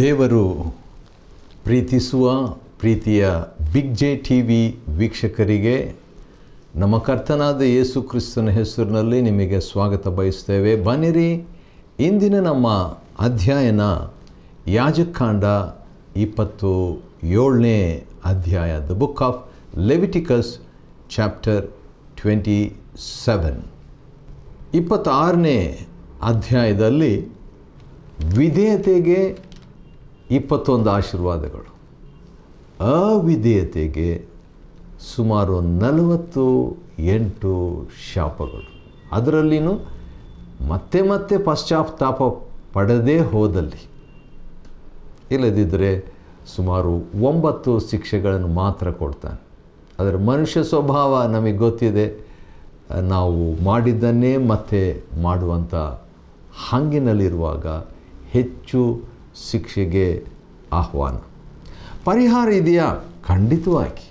ದೇವರು ಪ್ರೀತಿಸುವ ಪ್ರೀತಿಯ ಬಿಗ್ ಜೆ ಟಿ ವಿ ವೀಕ್ಷಕರಿಗೆ ನಮ್ಮ ಕರ್ತನಾದ ಯೇಸು ಕ್ರಿಸ್ತನ ಹೆಸರಿನಲ್ಲಿ ನಿಮಗೆ ಸ್ವಾಗತ ಬಯಸ್ತೇವೆ ಬನ್ನಿರಿ ಇಂದಿನ ನಮ್ಮ ಅಧ್ಯಯನ ಯಾಜಕಾಂಡ ಇಪ್ಪತ್ತು ಏಳನೇ ಅಧ್ಯಾಯ the book of Leviticus chapter twenty seven ಇಪ್ಪತ್ತಾರನೇ ಅಧ್ಯಾಯದಲ್ಲಿ ವಿಧೇಯತೆಗೆ ಇಪ್ಪತ್ತೊಂದು ಆಶೀರ್ವಾದಗಳು ಅವಿಧೇಯತೆಗೆ ಸುಮಾರು ನಲವತ್ತು ಎಂಟು ಶಾಪಗಳು ಅದರಲ್ಲಿನೂ ಮತ್ತೆ ಮತ್ತೆ ಪಶ್ಚಾತ್ತಾಪ ಪಡೆದೇ ಹೋದಲ್ಲಿ ಇಲ್ಲದಿದ್ದರೆ ಸುಮಾರು ಒಂಬತ್ತು ಶಿಕ್ಷೆಗಳನ್ನು ಮಾತ್ರ ಕೊಡ್ತಾನೆ ಅದರ ಮನುಷ್ಯ ಸ್ವಭಾವ ನಮಗೆ ಗೊತ್ತಿದೆ ನಾವು ಮಾಡಿದ್ದನ್ನೇ ಮತ್ತೆ ಮಾಡುವಂಥ ಹಂಗಿನಲ್ಲಿರುವಾಗ ಹೆಚ್ಚು ಶಿಕ್ಷೆಗೆ ಆಹ್ವಾನ ಪರಿಹಾರ ಇದೆಯಾ ಖಂಡಿತವಾಗಿ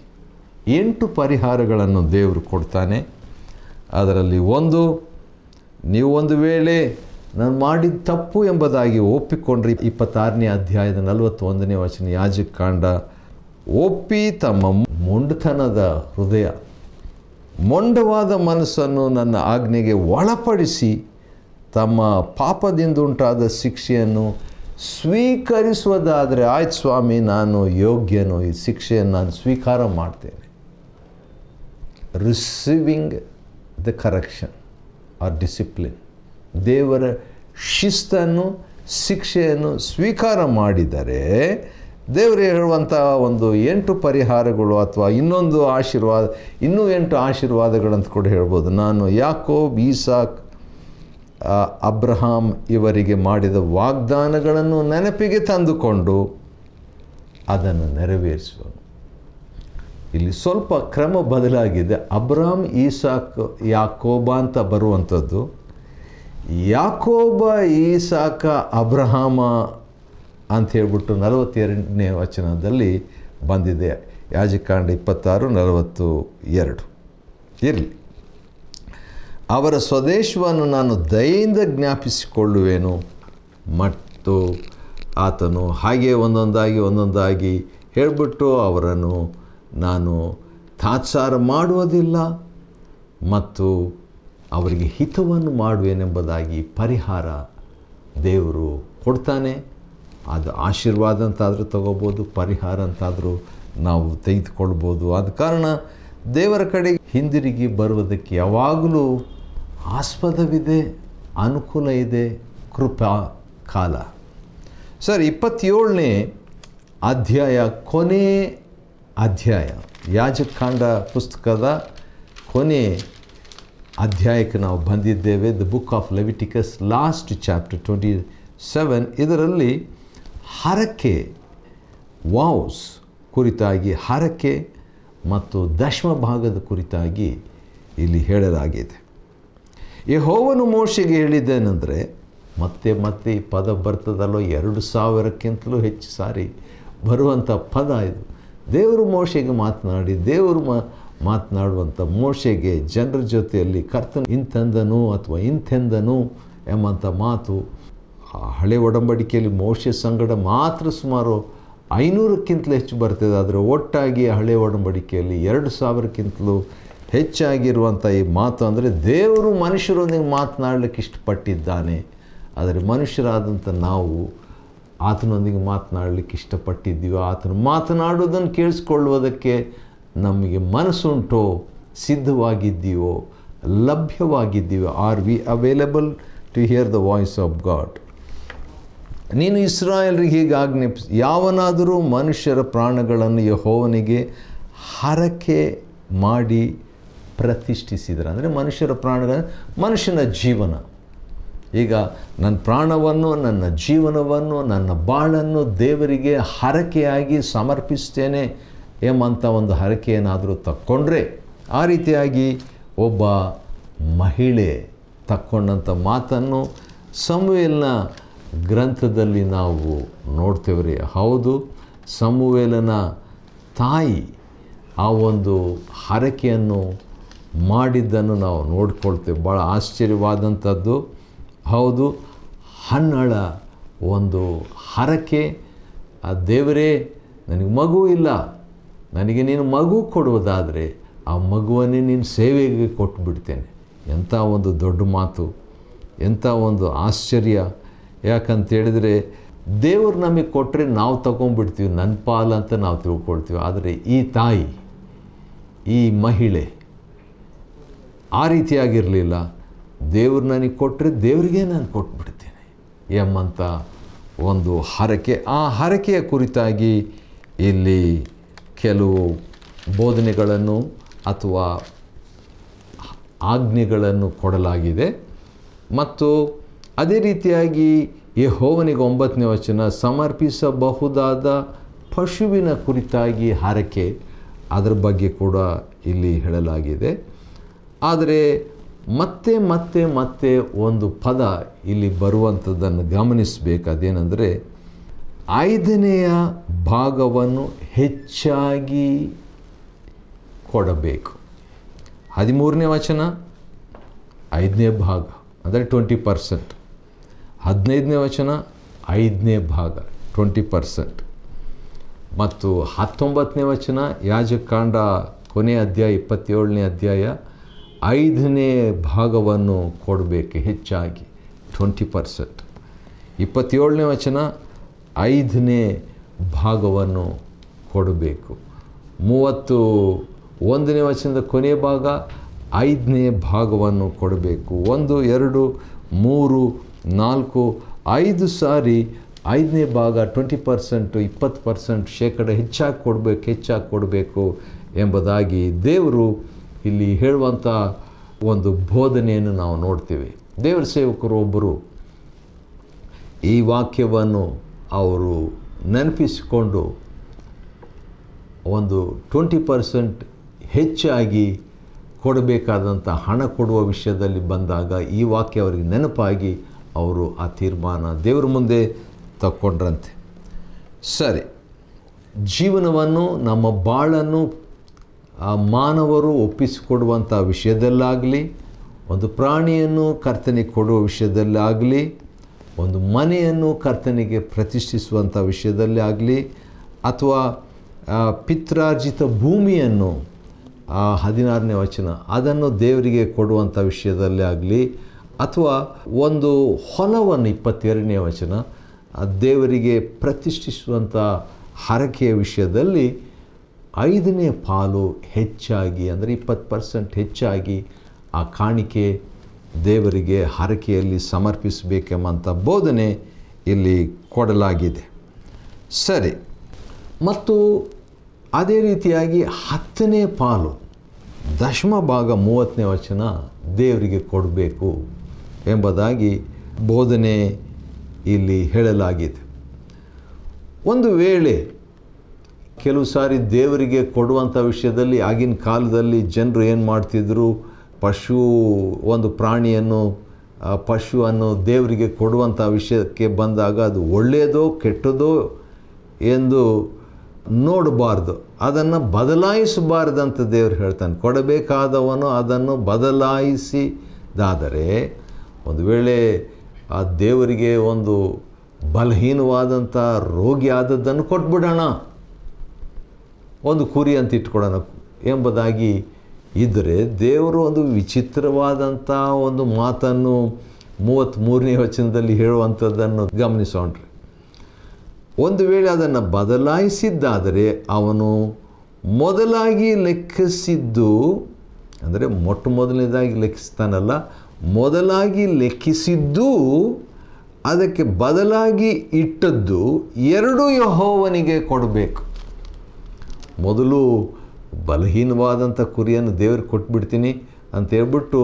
ಎಂಟು ಪರಿಹಾರಗಳನ್ನು ದೇವರು ಕೊಡ್ತಾನೆ ಅದರಲ್ಲಿ ಒಂದು ನೀವು ಒಂದು ವೇಳೆ ನಾನು ಮಾಡಿದ ತಪ್ಪು ಎಂಬುದಾಗಿ ಒಪ್ಪಿಕೊಂಡ್ರೆ ಇಪ್ಪತ್ತಾರನೇ ಅಧ್ಯಾಯದ ನಲವತ್ತೊಂದನೇ ವಚನ ಯಾಜಕ್ ಕಾಂಡ ಒಪ್ಪಿ ತಮ್ಮ ಮೊಂಡತನದ ಹೃದಯ ಮೊಂಡವಾದ ಮನಸ್ಸನ್ನು ನನ್ನ ಆಜ್ಞೆಗೆ ಒಳಪಡಿಸಿ ತಮ್ಮ ಪಾಪದಿಂದ ಉಂಟಾದ ಶಿಕ್ಷೆಯನ್ನು ಸ್ವೀಕರಿಸುವುದಾದರೆ ಆಯ್ತು ಸ್ವಾಮಿ ನಾನು ಯೋಗ್ಯನು ಈ ಶಿಕ್ಷೆಯನ್ನು ನಾನು ಸ್ವೀಕಾರ ಮಾಡ್ತೇನೆ receiving the correction or discipline ದೇವರ ಶಿಸ್ತನ್ನು ಶಿಕ್ಷೆಯನ್ನು ಸ್ವೀಕಾರ ಮಾಡಿದರೆ ದೇವರು ಹೇಳುವಂಥ ಒಂದು ಎಂಟು ಪರಿಹಾರಗಳು ಅಥವಾ ಇನ್ನೊಂದು ಆಶೀರ್ವಾದ ಇನ್ನೂ ಎಂಟು ಆಶೀರ್ವಾದಗಳಂತ ಕೂಡ ಹೇಳ್ಬೋದು ನಾನು ಯಾಕೋ ಬೀಸಾಕ್ ಅಬ್ರಹಾಂ ಇವರಿಗೆ ಮಾಡಿದ ವಾಗ್ದಾನಗಳನ್ನು ನೆನಪಿಗೆ ತಂದುಕೊಂಡು ಅದನ್ನು ನೆರವೇರಿಸುವ ಇಲ್ಲಿ ಸ್ವಲ್ಪ ಕ್ರಮ ಬದಲಾಗಿದೆ ಅಬ್ರಾಮ್ ಈಸಾಕ್ ಯಾಕೋಬ ಅಂತ ಬರುವಂಥದ್ದು ಯಾಕೋಬ ಈಸಾಕ ಅಬ್ರಹಾಮ ಅಂತ ಹೇಳ್ಬಿಟ್ಟು ನಲವತ್ತೆರಡನೇ ವಚನದಲ್ಲಿ ಬಂದಿದೆ ಯಾಜಕಾಂಡ ಇಪ್ಪತ್ತಾರು ನಲವತ್ತು ಎರಡು ಇರಲಿ ಅವರ ಸ್ವದೇಶವನ್ನು ನಾನು ದಯೆಯಿಂದ ಜ್ಞಾಪಿಸಿಕೊಳ್ಳುವೆನು ಮತ್ತು ಆತನು ಹಾಗೆ ಒಂದೊಂದಾಗಿ ಒಂದೊಂದಾಗಿ ಹೇಳಿಬಿಟ್ಟು ಅವರನ್ನು ನಾನು ತಾತ್ಸಾರ ಮಾಡುವುದಿಲ್ಲ ಮತ್ತು ಅವರಿಗೆ ಹಿತವನ್ನು ಮಾಡುವೆನೆಂಬುದಾಗಿ ಪರಿಹಾರ ದೇವರು ಕೊಡ್ತಾನೆ ಅದು ಆಶೀರ್ವಾದ ಅಂತಾದರೂ ತಗೋಬೋದು ಪರಿಹಾರ ಅಂತಾದರೂ ನಾವು ತೆಗೆದುಕೊಳ್ಬೋದು ಆದ ಕಾರಣ ದೇವರ ಕಡೆ ಹಿಂದಿರುಗಿ ಬರುವುದಕ್ಕೆ ಯಾವಾಗಲೂ ಆಸ್ಪದವಿದೆ ಅನುಕೂಲ ಇದೆ ಕೃಪಾ ಕಾಲ ಸರ್ ಇಪ್ಪತ್ತೇಳನೇ ಅಧ್ಯಾಯ ಕೊನೆ ಅಧ್ಯಾಯ ಯಾಜಕಾಂಡ ಪುಸ್ತಕದ ಕೊನೆ ಅಧ್ಯಾಯಕ್ಕೆ ನಾವು ಬಂದಿದ್ದೇವೆ the book of Leviticus last chapter twenty seven ಇದರಲ್ಲಿ ಹರಕೆ ವಾವ್ಸ್ ಕುರಿತಾಗಿ ಹರಕೆ ಮತ್ತು ದಶಮ ಭಾಗದ ಕುರಿತಾಗಿ ಇಲ್ಲಿ ಹೇಳಲಾಗಿದೆ ಯಹೋವನು ಮೋಶೆಗೆ ಹೇಳಿದ್ದೇನೆಂದರೆ ಮತ್ತೆ ಮತ್ತೆ ಈ ಪದ ಬರ್ತದಲ್ಲೋ ಎರಡು ಸಾವಿರಕ್ಕಿಂತಲೂ ಹೆಚ್ಚು ಸಾರಿ ಬರುವಂಥ ಪದ ಇದು ದೇವರು ಮೋಶೆಗೆ ಮಾತನಾಡಿ ದೇವರು ಮಾ ಮಾತನಾಡುವಂಥ ಮೋಶೆಗೆ ಜನರ ಜೊತೆಯಲ್ಲಿ ಕರ್ತನ ಇಂತೆಂದನು ಅಥವಾ ಇಂತೆಂದನು ಎಂಬಂಥ ಮಾತು ಆ ಹಳೆ ಒಡಂಬಡಿಕೆಯಲ್ಲಿ ಮೋಶೆ ಸಂಗಡ ಮಾತ್ರ ಸುಮಾರು ಐನೂರಕ್ಕಿಂತಲೂ ಹೆಚ್ಚು ಬರ್ತದೆ ಆದರೆ ಒಟ್ಟಾಗಿ ಹಳೆ ಒಡಂಬಡಿಕೆಯಲ್ಲಿ ಎರಡು ಸಾವಿರಕ್ಕಿಂತಲೂ ಹೆಚ್ಚಾಗಿರುವಂಥ ಈ ಮಾತು ಅಂದರೆ ದೇವರು ಮನುಷ್ಯರೊಂದಿಗೆ ಮಾತನಾಡಲಿಕ್ಕೆ ಇಷ್ಟಪಟ್ಟಿದ್ದಾನೆ ಆದರೆ ಮನುಷ್ಯರಾದಂಥ ನಾವು ಆತನೊಂದಿಗೆ ಮಾತನಾಡಲಿಕ್ಕೆ ಇಷ್ಟಪಟ್ಟಿದ್ದೀವೋ ಆತನು ಮಾತನಾಡೋದನ್ನು ಕೇಳಿಸ್ಕೊಳ್ಳುವುದಕ್ಕೆ ನಮಗೆ ಮನಸ್ಸುಂಟೋ ಸಿದ್ಧವಾಗಿದ್ದೀವೋ ಲಭ್ಯವಾಗಿದ್ದೀವೋ are we available to hear the voice of God ನೀನು ಇಸ್ರಾಯೇಲ್ರಿಗೆ ಹೀಗೆ ಆಜ್ಞಾಪಿಸಿ ಯಾವನಾದರೂ ಮನುಷ್ಯರ ಪ್ರಾಣಗಳನ್ನು ಯಹೋವನಿಗೆ ಹರಕೆ ಮಾಡಿ ಪ್ರತಿಷ್ಠಿಸಿದರು ಅಂದರೆ ಮನುಷ್ಯರ ಪ್ರಾಣಗಳ ಮನುಷ್ಯನ ಜೀವನ ಈಗ ನನ್ನ ಪ್ರಾಣವನ್ನು ನನ್ನ ಜೀವನವನ್ನು ನನ್ನ ಬಾಳನ್ನು ದೇವರಿಗೆ ಹರಕೆಯಾಗಿ ಸಮರ್ಪಿಸ್ತೇನೆ ಎಂಬಂಥ ಒಂದು ಹರಕೆಯನ್ನಾದರೂ ತಕ್ಕೊಂಡ್ರೆ ಆ ರೀತಿಯಾಗಿ ಒಬ್ಬ ಮಹಿಳೆ ತಕ್ಕೊಂಡಂಥ ಮಾತನ್ನು ಸಮುವೇಲ್ನ ಗ್ರಂಥದಲ್ಲಿ ನಾವು ನೋಡ್ತೇವೆ ರೀ ಹೌದು ಸಮುವೇಲನ ತಾಯಿ ಆ ಒಂದು ಹರಕೆಯನ್ನು ಮಾಡಿದ್ದನ್ನು ನಾವು ನೋಡ್ಕೊಳ್ತೇವೆ ಭಾಳ ಆಶ್ಚರ್ಯವಾದಂಥದ್ದು ಹೌದು ಹನ್ನಳ ಒಂದು ಹರಕೆ ಆ ದೇವರೇ ನನಗೆ ಮಗು ಇಲ್ಲ ನನಗೆ ನೀನು ಮಗು ಕೊಡುವುದಾದರೆ ಆ ಮಗುವನ್ನೇ ನೀನು ಸೇವೆಗೆ ಬಿಡ್ತೇನೆ ಎಂಥ ಒಂದು ದೊಡ್ಡ ಮಾತು ಎಂಥ ಒಂದು ಆಶ್ಚರ್ಯ ಯಾಕಂತೇಳಿದರೆ ದೇವರು ನಮಗೆ ಕೊಟ್ಟರೆ ನಾವು ತಗೊಂಡ್ಬಿಡ್ತೀವಿ ನನ್ನ ಅಂತ ನಾವು ತಿಳ್ಕೊಳ್ತೀವಿ ಆದರೆ ಈ ತಾಯಿ ಈ ಮಹಿಳೆ ಆ ರೀತಿಯಾಗಿರಲಿಲ್ಲ ದೇವ್ರು ನನಗೆ ಕೊಟ್ಟರೆ ದೇವರಿಗೆ ನಾನು ಕೊಟ್ಬಿಡ್ತೇನೆ ಎಂಬಂಥ ಒಂದು ಹರಕೆ ಆ ಹರಕೆಯ ಕುರಿತಾಗಿ ಇಲ್ಲಿ ಕೆಲವು ಬೋಧನೆಗಳನ್ನು ಅಥವಾ ಆಜ್ಞೆಗಳನ್ನು ಕೊಡಲಾಗಿದೆ ಮತ್ತು ಅದೇ ರೀತಿಯಾಗಿ ಈ ಹೋವನಿಗೆ ಒಂಬತ್ತನೇ ವಚನ ಸಮರ್ಪಿಸಬಹುದಾದ ಪಶುವಿನ ಕುರಿತಾಗಿ ಹರಕೆ ಅದರ ಬಗ್ಗೆ ಕೂಡ ಇಲ್ಲಿ ಹೇಳಲಾಗಿದೆ ಆದರೆ ಮತ್ತೆ ಮತ್ತೆ ಮತ್ತೆ ಒಂದು ಪದ ಇಲ್ಲಿ ಬರುವಂಥದ್ದನ್ನು ಗಮನಿಸಬೇಕು ಅದೇನೆಂದರೆ ಐದನೆಯ ಭಾಗವನ್ನು ಹೆಚ್ಚಾಗಿ ಕೊಡಬೇಕು ಹದಿಮೂರನೇ ವಚನ ಐದನೇ ಭಾಗ ಅಂದರೆ ಟ್ವೆಂಟಿ ಪರ್ಸೆಂಟ್ ಹದಿನೈದನೇ ವಚನ ಐದನೇ ಭಾಗ ಟ್ವೆಂಟಿ ಪರ್ಸೆಂಟ್ ಮತ್ತು ಹತ್ತೊಂಬತ್ತನೇ ವಚನ ಯಾಜಕಾಂಡ ಕೊನೆಯ ಅಧ್ಯಾಯ ಇಪ್ಪತ್ತೇಳನೇ ಅಧ್ಯಾಯ ಐದನೇ ಭಾಗವನ್ನು ಕೊಡಬೇಕು ಹೆಚ್ಚಾಗಿ ಟ್ವೆಂಟಿ ಪರ್ಸೆಂಟ್ ಇಪ್ಪತ್ತೇಳನೇ ವಚನ ಐದನೇ ಭಾಗವನ್ನು ಕೊಡಬೇಕು ಮೂವತ್ತು ಒಂದನೇ ವಚನದ ಕೊನೆಯ ಭಾಗ ಐದನೇ ಭಾಗವನ್ನು ಕೊಡಬೇಕು ಒಂದು ಎರಡು ಮೂರು ನಾಲ್ಕು ಐದು ಸಾರಿ ಐದನೇ ಭಾಗ ಟ್ವೆಂಟಿ ಪರ್ಸೆಂಟು ಇಪ್ಪತ್ತು ಪರ್ಸೆಂಟ್ ಶೇಕಡ ಹೆಚ್ಚಾಗಿ ಕೊಡಬೇಕು ಹೆಚ್ಚಾಗಿ ಕೊಡಬೇಕು ಎಂಬುದಾಗಿ ದೇವರು ಇಲ್ಲಿ ಹೇಳುವಂಥ ಒಂದು ಬೋಧನೆಯನ್ನು ನಾವು ನೋಡ್ತೇವೆ ದೇವರ ಸೇವಕರು ಒಬ್ಬರು ಈ ವಾಕ್ಯವನ್ನು ಅವರು ನೆನಪಿಸಿಕೊಂಡು ಒಂದು ಟ್ವೆಂಟಿ ಪರ್ಸೆಂಟ್ ಹೆಚ್ಚಾಗಿ ಕೊಡಬೇಕಾದಂಥ ಹಣ ಕೊಡುವ ವಿಷಯದಲ್ಲಿ ಬಂದಾಗ ಈ ವಾಕ್ಯ ಅವರಿಗೆ ನೆನಪಾಗಿ ಅವರು ಆ ತೀರ್ಮಾನ ದೇವರ ಮುಂದೆ ತಕ್ಕೊಂಡ್ರಂತೆ ಸರಿ ಜೀವನವನ್ನು ನಮ್ಮ ಬಾಳನ್ನು ಆ ಮಾನವರು ಒಪ್ಪಿಸಿಕೊಡುವಂಥ ವಿಷಯದಲ್ಲಾಗಲಿ ಒಂದು ಪ್ರಾಣಿಯನ್ನು ಕರ್ತನಿಗೆ ಕೊಡುವ ವಿಷಯದಲ್ಲಾಗಲಿ ಒಂದು ಮನೆಯನ್ನು ಕರ್ತನಿಗೆ ಪ್ರತಿಷ್ಠಿಸುವಂಥ ವಿಷಯದಲ್ಲೇ ಆಗಲಿ ಅಥವಾ ಪಿತ್ರಾರ್ಜಿತ ಭೂಮಿಯನ್ನು ಆ ಹದಿನಾರನೇ ವಚನ ಅದನ್ನು ದೇವರಿಗೆ ಕೊಡುವಂಥ ವಿಷಯದಲ್ಲೇ ಆಗಲಿ ಅಥವಾ ಒಂದು ಹೊಲವನ್ನು ಇಪ್ಪತ್ತೆರಡನೇ ವಚನ ದೇವರಿಗೆ ಪ್ರತಿಷ್ಠಿಸುವಂಥ ಹರಕೆಯ ವಿಷಯದಲ್ಲಿ ಐದನೇ ಪಾಲು ಹೆಚ್ಚಾಗಿ ಅಂದರೆ ಇಪ್ಪತ್ತು ಪರ್ಸೆಂಟ್ ಹೆಚ್ಚಾಗಿ ಆ ಕಾಣಿಕೆ ದೇವರಿಗೆ ಹರಕೆಯಲ್ಲಿ ಸಮರ್ಪಿಸಬೇಕೆಂಬಂಥ ಬೋಧನೆ ಇಲ್ಲಿ ಕೊಡಲಾಗಿದೆ ಸರಿ ಮತ್ತು ಅದೇ ರೀತಿಯಾಗಿ ಹತ್ತನೇ ಪಾಲು ದಶಮ ಭಾಗ ಮೂವತ್ತನೇ ವಚನ ದೇವರಿಗೆ ಕೊಡಬೇಕು ಎಂಬುದಾಗಿ ಬೋಧನೆ ಇಲ್ಲಿ ಹೇಳಲಾಗಿದೆ ಒಂದು ವೇಳೆ ಕೆಲವು ಸಾರಿ ದೇವರಿಗೆ ಕೊಡುವಂಥ ವಿಷಯದಲ್ಲಿ ಆಗಿನ ಕಾಲದಲ್ಲಿ ಜನರು ಏನು ಮಾಡ್ತಿದ್ರು ಪಶು ಒಂದು ಪ್ರಾಣಿಯನ್ನು ಪಶುವನ್ನು ದೇವರಿಗೆ ಕೊಡುವಂಥ ವಿಷಯಕ್ಕೆ ಬಂದಾಗ ಅದು ಒಳ್ಳೆಯದೋ ಕೆಟ್ಟದೋ ಎಂದು ನೋಡಬಾರ್ದು ಅದನ್ನು ಬದಲಾಯಿಸಬಾರ್ದಂತ ದೇವರು ಹೇಳ್ತಾನೆ ಕೊಡಬೇಕಾದವನು ಅದನ್ನು ಬದಲಾಯಿಸಿದಾದರೆ ಒಂದು ವೇಳೆ ಆ ದೇವರಿಗೆ ಒಂದು ಬಲಹೀನವಾದಂಥ ರೋಗಿ ಆದದ್ದನ್ನು ಕೊಟ್ಬಿಡೋಣ ಒಂದು ಕುರಿ ಅಂತ ಇಟ್ಕೊಳ್ಳೋಣ ಎಂಬುದಾಗಿ ಇದ್ದರೆ ದೇವರು ಒಂದು ವಿಚಿತ್ರವಾದಂಥ ಒಂದು ಮಾತನ್ನು ಮೂರನೇ ವಚನದಲ್ಲಿ ಹೇಳುವಂಥದ್ದನ್ನು ಗಮನಿಸೋಣ್ರಿ ಒಂದು ವೇಳೆ ಅದನ್ನು ಬದಲಾಯಿಸಿದ್ದಾದರೆ ಅವನು ಮೊದಲಾಗಿ ಲೆಕ್ಕಿಸಿದ್ದು ಅಂದರೆ ಮೊಟ್ಟ ಮೊದಲನೇದಾಗಿ ಲೆಕ್ಕಿಸ್ತಾನಲ್ಲ ಮೊದಲಾಗಿ ಲೆಕ್ಕಿಸಿದ್ದು ಅದಕ್ಕೆ ಬದಲಾಗಿ ಇಟ್ಟದ್ದು ಎರಡೂ ಯಹೋವನಿಗೆ ಕೊಡಬೇಕು ಮೊದಲು ಬಲಹೀನವಾದಂಥ ಕುರಿಯನ್ನು ದೇವ್ರಿಗೆ ಕೊಟ್ಬಿಡ್ತೀನಿ ಅಂತ ಹೇಳ್ಬಿಟ್ಟು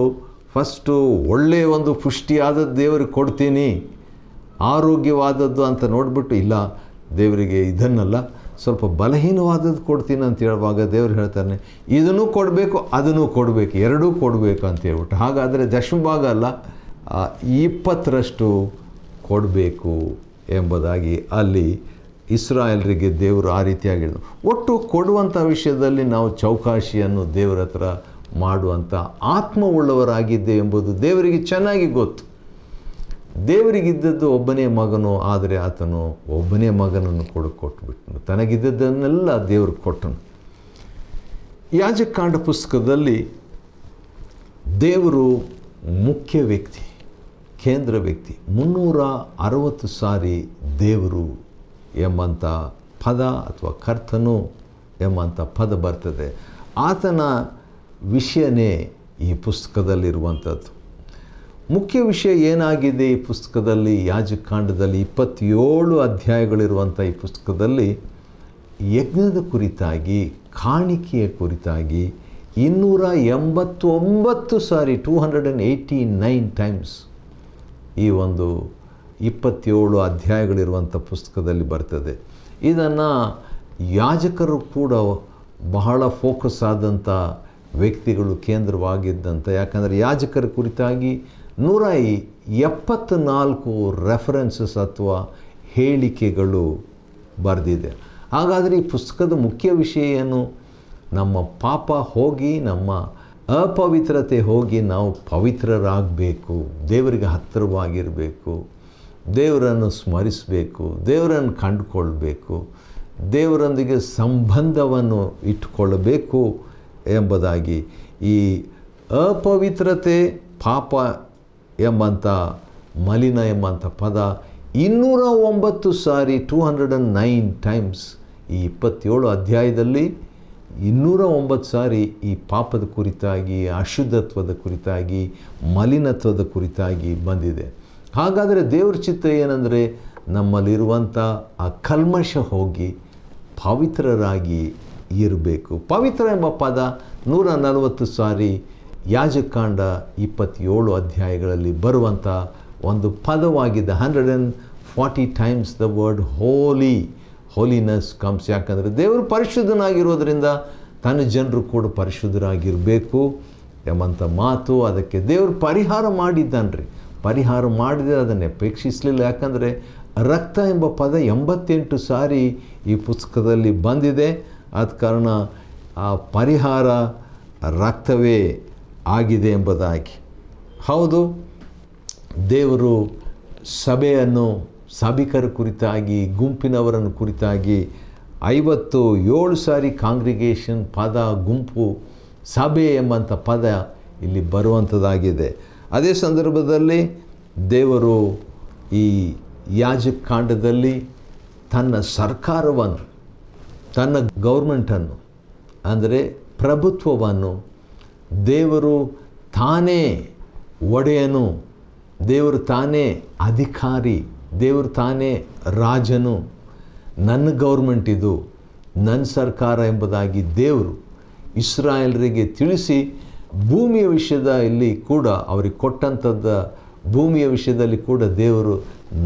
ಫಸ್ಟು ಒಳ್ಳೆಯ ಒಂದು ಪುಷ್ಟಿಯಾದದ್ದು ದೇವರಿಗೆ ಕೊಡ್ತೀನಿ ಆರೋಗ್ಯವಾದದ್ದು ಅಂತ ನೋಡಿಬಿಟ್ಟು ಇಲ್ಲ ದೇವರಿಗೆ ಇದನ್ನಲ್ಲ ಸ್ವಲ್ಪ ಬಲಹೀನವಾದದ್ದು ಕೊಡ್ತೀನಿ ಅಂತ ಹೇಳುವಾಗ ದೇವರು ಹೇಳ್ತಾನೆ ಇದನ್ನು ಕೊಡಬೇಕು ಅದನ್ನು ಕೊಡಬೇಕು ಎರಡೂ ಕೊಡಬೇಕು ಅಂತ ಹೇಳ್ಬಿಟ್ಟು ಹಾಗಾದರೆ ಭಾಗ ಅಲ್ಲ ಇಪ್ಪತ್ತರಷ್ಟು ಕೊಡಬೇಕು ಎಂಬುದಾಗಿ ಅಲ್ಲಿ ಇಸ್ರಾಯೇಲ್ರಿಗೆ ದೇವರು ಆ ರೀತಿಯಾಗಿದ್ದು ಒಟ್ಟು ಕೊಡುವಂಥ ವಿಷಯದಲ್ಲಿ ನಾವು ಚೌಕಾಶಿಯನ್ನು ದೇವರ ಹತ್ರ ಮಾಡುವಂಥ ಆತ್ಮವುಳ್ಳವರಾಗಿದ್ದೆ ಎಂಬುದು ದೇವರಿಗೆ ಚೆನ್ನಾಗಿ ಗೊತ್ತು ದೇವರಿಗಿದ್ದದ್ದು ಒಬ್ಬನೇ ಮಗನು ಆದರೆ ಆತನು ಒಬ್ಬನೇ ಮಗನನ್ನು ಕೊಡು ಕೊಟ್ಟುಬಿಟ್ಟನು ತನಗಿದ್ದದ್ದನ್ನೆಲ್ಲ ದೇವರು ಕೊಟ್ಟನು ಯಾಜಕಾಂಡ ಪುಸ್ತಕದಲ್ಲಿ ದೇವರು ಮುಖ್ಯ ವ್ಯಕ್ತಿ ಕೇಂದ್ರ ವ್ಯಕ್ತಿ ಮುನ್ನೂರ ಅರವತ್ತು ಸಾರಿ ದೇವರು ಎಂಬಂಥ ಪದ ಅಥವಾ ಕರ್ತನು ಎಂಬಂಥ ಪದ ಬರ್ತದೆ ಆತನ ವಿಷಯನೇ ಈ ಪುಸ್ತಕದಲ್ಲಿರುವಂಥದ್ದು ಮುಖ್ಯ ವಿಷಯ ಏನಾಗಿದೆ ಈ ಪುಸ್ತಕದಲ್ಲಿ ಯಾಜಕಾಂಡದಲ್ಲಿ ಇಪ್ಪತ್ತೇಳು ಅಧ್ಯಾಯಗಳಿರುವಂಥ ಈ ಪುಸ್ತಕದಲ್ಲಿ ಯಜ್ಞದ ಕುರಿತಾಗಿ ಕಾಣಿಕೆಯ ಕುರಿತಾಗಿ ಇನ್ನೂರ ಎಂಬತ್ತೊಂಬತ್ತು ಸಾರಿ two hundred and eighty nine times ಈ ಒಂದು ಇಪ್ಪತ್ತೇಳು ಅಧ್ಯಾಯಗಳಿರುವಂಥ ಪುಸ್ತಕದಲ್ಲಿ ಬರ್ತದೆ ಇದನ್ನು ಯಾಜಕರು ಕೂಡ ಬಹಳ ಫೋಕಸ್ ಆದಂಥ ವ್ಯಕ್ತಿಗಳು ಕೇಂದ್ರವಾಗಿದ್ದಂಥ ಯಾಕಂದರೆ ಯಾಜಕರ ಕುರಿತಾಗಿ ನೂರ ಎಪ್ಪತ್ನಾಲ್ಕು ರೆಫರೆನ್ಸಸ್ ಅಥವಾ ಹೇಳಿಕೆಗಳು ಬರೆದಿದೆ ಹಾಗಾದರೆ ಈ ಪುಸ್ತಕದ ಮುಖ್ಯ ವಿಷಯ ಏನು ನಮ್ಮ ಪಾಪ ಹೋಗಿ ನಮ್ಮ ಅಪವಿತ್ರತೆ ಹೋಗಿ ನಾವು ಪವಿತ್ರರಾಗಬೇಕು ದೇವರಿಗೆ ಹತ್ತಿರವಾಗಿರಬೇಕು ದೇವರನ್ನು ಸ್ಮರಿಸಬೇಕು ದೇವರನ್ನು ಕಂಡುಕೊಳ್ಬೇಕು ದೇವರೊಂದಿಗೆ ಸಂಬಂಧವನ್ನು ಇಟ್ಟುಕೊಳ್ಳಬೇಕು ಎಂಬುದಾಗಿ ಈ ಅಪವಿತ್ರತೆ ಪಾಪ ಎಂಬಂಥ ಮಲಿನ ಎಂಬಂಥ ಪದ ಇನ್ನೂರ ಒಂಬತ್ತು ಸಾರಿ two hundred and nine times ಈ ಇಪ್ಪತ್ತೇಳು ಅಧ್ಯಾಯದಲ್ಲಿ ಇನ್ನೂರ ಒಂಬತ್ತು ಸಾರಿ ಈ ಪಾಪದ ಕುರಿತಾಗಿ ಅಶುದ್ಧತ್ವದ ಕುರಿತಾಗಿ ಮಲಿನತ್ವದ ಕುರಿತಾಗಿ ಬಂದಿದೆ ಹಾಗಾದರೆ ದೇವ್ರ ಚಿತ್ತ ಏನಂದರೆ ನಮ್ಮಲ್ಲಿರುವಂಥ ಆ ಕಲ್ಮಶ ಹೋಗಿ ಪವಿತ್ರರಾಗಿ ಇರಬೇಕು ಪವಿತ್ರ ಎಂಬ ಪದ ನೂರ ನಲವತ್ತು ಸಾರಿ ಯಾಜಕಾಂಡ ಇಪ್ಪತ್ತೇಳು ಅಧ್ಯಾಯಗಳಲ್ಲಿ ಬರುವಂಥ ಒಂದು ಪದವಾಗಿದೆ hundred and forty times the word holy holiness comes ಯಾಕಂದರೆ ದೇವರು ಪರಿಶುದ್ಧನಾಗಿರೋದ್ರಿಂದ ತನ್ನ ಜನರು ಕೂಡ ಪರಿಶುದ್ಧರಾಗಿರಬೇಕು ಎಂಬಂಥ ಮಾತು ಅದಕ್ಕೆ ದೇವರು ಪರಿಹಾರ ಮಾಡಿದ್ದಾನೆ ರೀ ಪರಿಹಾರ ಮಾಡಿದೆ ಅದನ್ನು ಅಪೇಕ್ಷಿಸಲಿಲ್ಲ ಯಾಕಂದರೆ ರಕ್ತ ಎಂಬ ಪದ ಎಂಬತ್ತೆಂಟು ಸಾರಿ ಈ ಪುಸ್ತಕದಲ್ಲಿ ಬಂದಿದೆ ಆದ ಕಾರಣ ಆ ಪರಿಹಾರ ರಕ್ತವೇ ಆಗಿದೆ ಎಂಬುದಾಗಿ ಹೌದು ದೇವರು ಸಭೆಯನ್ನು ಸಭಿಕರ ಕುರಿತಾಗಿ ಗುಂಪಿನವರನ್ನು ಕುರಿತಾಗಿ ಐವತ್ತು ಏಳು ಸಾರಿ ಕಾಂಗ್ರಿಗೇಷನ್ ಪದ ಗುಂಪು ಸಭೆ ಎಂಬಂಥ ಪದ ಇಲ್ಲಿ ಬರುವಂಥದ್ದಾಗಿದೆ ಅದೇ ಸಂದರ್ಭದಲ್ಲಿ ದೇವರು ಈ ಯಾಜಕಾಂಡದಲ್ಲಿ ತನ್ನ ಸರ್ಕಾರವನ್ನು ತನ್ನ ಗೌರ್ಮೆಂಟನ್ನು ಅಂದರೆ ಪ್ರಭುತ್ವವನ್ನು ದೇವರು ತಾನೇ ಒಡೆಯನು ದೇವರು ತಾನೇ ಅಧಿಕಾರಿ ದೇವರು ತಾನೇ ರಾಜನು ನನ್ನ ಗೌರ್ಮೆಂಟ್ ಇದು ನನ್ನ ಸರ್ಕಾರ ಎಂಬುದಾಗಿ ದೇವರು ಇಸ್ರಾಯಲ್ರಿಗೆ ತಿಳಿಸಿ ಭೂಮಿಯ ವಿಷಯದ ಇಲ್ಲಿ ಕೂಡ ಅವರಿಗೆ ಕೊಟ್ಟಂಥದ್ದ ಭೂಮಿಯ ವಿಷಯದಲ್ಲಿ ಕೂಡ ದೇವರು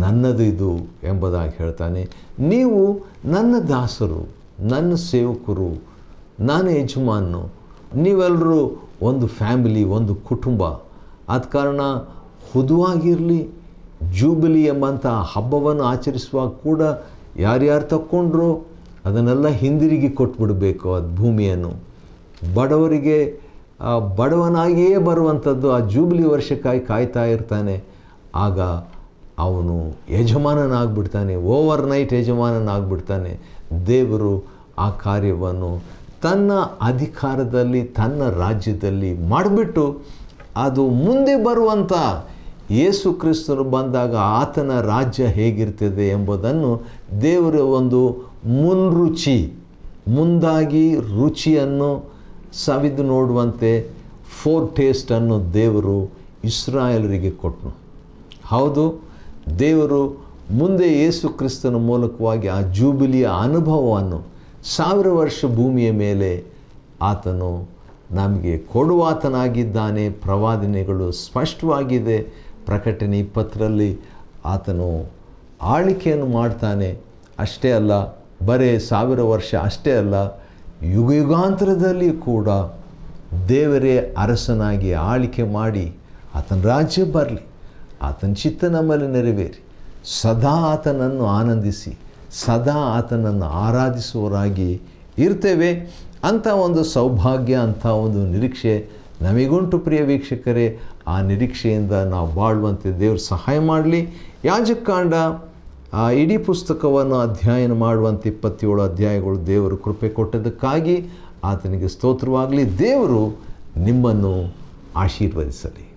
ನನ್ನದು ಇದು ಎಂಬುದಾಗಿ ಹೇಳ್ತಾನೆ ನೀವು ನನ್ನ ದಾಸರು ನನ್ನ ಸೇವಕರು ನಾನು ಯಜಮಾನನು ನೀವೆಲ್ಲರೂ ಒಂದು ಫ್ಯಾಮಿಲಿ ಒಂದು ಕುಟುಂಬ ಆದ ಕಾರಣ ಹುದುವಾಗಿರಲಿ ಜೂಬಿಲಿ ಎಂಬಂಥ ಹಬ್ಬವನ್ನು ಆಚರಿಸುವಾಗ ಕೂಡ ಯಾರ್ಯಾರು ತಕ್ಕೊಂಡ್ರೋ ಅದನ್ನೆಲ್ಲ ಹಿಂದಿರುಗಿ ಕೊಟ್ಬಿಡಬೇಕು ಅದು ಭೂಮಿಯನ್ನು ಬಡವರಿಗೆ ಬಡವನಾಗಿಯೇ ಬರುವಂಥದ್ದು ಆ ಜೂಬ್ಲಿ ವರ್ಷಕ್ಕಾಗಿ ಕಾಯ್ತಾ ಇರ್ತಾನೆ ಆಗ ಅವನು ಯಜಮಾನನಾಗ್ಬಿಡ್ತಾನೆ ಓವರ್ ನೈಟ್ ಯಜಮಾನನಾಗ್ಬಿಡ್ತಾನೆ ದೇವರು ಆ ಕಾರ್ಯವನ್ನು ತನ್ನ ಅಧಿಕಾರದಲ್ಲಿ ತನ್ನ ರಾಜ್ಯದಲ್ಲಿ ಮಾಡಿಬಿಟ್ಟು ಅದು ಮುಂದೆ ಬರುವಂಥ ಯೇಸು ಕ್ರಿಸ್ತರು ಬಂದಾಗ ಆತನ ರಾಜ್ಯ ಹೇಗಿರ್ತದೆ ಎಂಬುದನ್ನು ದೇವರ ಒಂದು ಮುನ್ರುಚಿ ಮುಂದಾಗಿ ರುಚಿಯನ್ನು ಸವಿದು ನೋಡುವಂತೆ ಫೋರ್ ಟೇಸ್ಟ್ ದೇವರು ಇಸ್ರಾಯಲರಿಗೆ ಕೊಟ್ಟನು ಹೌದು ದೇವರು ಮುಂದೆ ಯೇಸು ಕ್ರಿಸ್ತನ ಮೂಲಕವಾಗಿ ಆ ಜೂಬಿಲಿಯ ಅನುಭವವನ್ನು ಸಾವಿರ ವರ್ಷ ಭೂಮಿಯ ಮೇಲೆ ಆತನು ನಮಗೆ ಕೊಡುವಾತನಾಗಿದ್ದಾನೆ ಪ್ರವಾದನೆಗಳು ಸ್ಪಷ್ಟವಾಗಿದೆ ಪ್ರಕಟಣೆ ಇಪ್ಪತ್ತರಲ್ಲಿ ಆತನು ಆಳಿಕೆಯನ್ನು ಮಾಡ್ತಾನೆ ಅಷ್ಟೇ ಅಲ್ಲ ಬರೇ ಸಾವಿರ ವರ್ಷ ಅಷ್ಟೇ ಅಲ್ಲ ಯುಗಾಂತರದಲ್ಲಿ ಕೂಡ ದೇವರೇ ಅರಸನಾಗಿ ಆಳಿಕೆ ಮಾಡಿ ಆತನ ರಾಜ್ಯ ಬರಲಿ ಆತನ ಚಿತ್ತ ನಮ್ಮಲ್ಲಿ ನೆರವೇರಿ ಸದಾ ಆತನನ್ನು ಆನಂದಿಸಿ ಸದಾ ಆತನನ್ನು ಆರಾಧಿಸುವರಾಗಿ ಇರ್ತೇವೆ ಅಂಥ ಒಂದು ಸೌಭಾಗ್ಯ ಅಂಥ ಒಂದು ನಿರೀಕ್ಷೆ ನಮಗುಂಟು ಪ್ರಿಯ ವೀಕ್ಷಕರೇ ಆ ನಿರೀಕ್ಷೆಯಿಂದ ನಾವು ಬಾಳುವಂತೆ ದೇವರು ಸಹಾಯ ಮಾಡಲಿ ಯಾಜಕ್ಕಾಂಡ ಆ ಇಡೀ ಪುಸ್ತಕವನ್ನು ಅಧ್ಯಯನ ಮಾಡುವಂಥ ಇಪ್ಪತ್ತೇಳು ಅಧ್ಯಾಯಗಳು ದೇವರು ಕೃಪೆ ಕೊಟ್ಟದಕ್ಕಾಗಿ ಆತನಿಗೆ ಸ್ತೋತ್ರವಾಗಲಿ ದೇವರು ನಿಮ್ಮನ್ನು ಆಶೀರ್ವದಿಸಲಿ